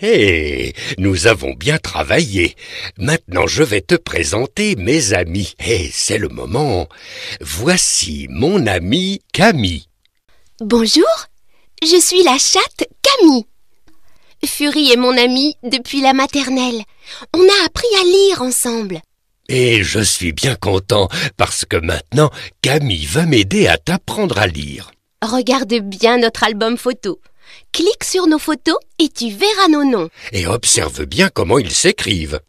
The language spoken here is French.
Hé, eh, nous avons bien travaillé. Maintenant je vais te présenter mes amis. Hé, eh, c'est le moment. Voici mon ami Camille. Bonjour, je suis la chatte Camille. Fury est mon amie depuis la maternelle. On a appris à lire ensemble. Et eh, je suis bien content parce que maintenant Camille va m'aider à t'apprendre à lire. Regarde bien notre album photo. Clique sur nos photos et tu verras nos noms. Et observe bien comment ils s'écrivent.